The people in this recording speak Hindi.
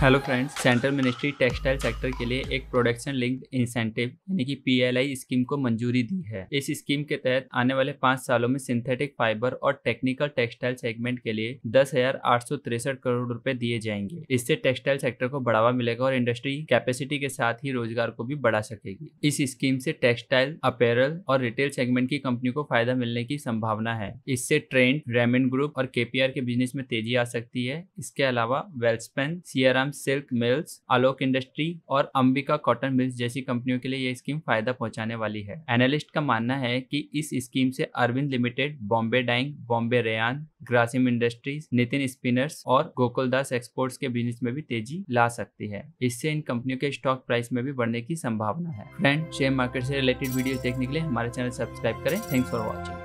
hello friends central ministry textile sector के लिए एक प्रोडक्शन लिंक्ड इंसेंटिव यानी कि पीएलआई स्कीम को मंजूरी दी है इस स्कीम के तहत आने वाले पांच सालों में सिंथेटिक फाइबर और टेक्निकल टेक्सटाइल सेगमेंट के लिए दस हजार आठ सौ तिरसठ करोड़ रुपए दिए जाएंगे इससे टेक्सटाइल सेक्टर को बढ़ावा मिलेगा और इंडस्ट्री कैपेसिटी के साथ ही रोजगार को भी बढ़ा सकेगी इस स्कीम से टेक्सटाइल अपेरल और रिटेल सेगमेंट की कंपनी को फायदा मिलने की संभावना है इससे ट्रेंड रेमेंड ग्रुप और केपीआर के बिजनेस में तेजी आ सकती है इसके अलावा Welspun Siyaram Shriram silk mills Alok industry और अंबिका कॉटन मिल्स जैसी कंपनियों के लिए यह स्कीम फायदा पहुंचाने वाली है एनालिस्ट का मानना है कि इस स्कीम से Arvind limited Bombay dyeing Bombay rayon Grasim industries Nitin spinners और गोकुलदास एक्सपोर्ट्स के बिजनेस में भी तेजी ला सकती है इससे इन कंपनियों के स्टॉक प्राइस में भी बढ़ने की संभावना है फ्रेंड शेयर मार्केट से रिलेटेड वीडियो देखने के लिए हमारे चैनल सब्सक्राइब करें थैंक्स फॉर वॉचिंग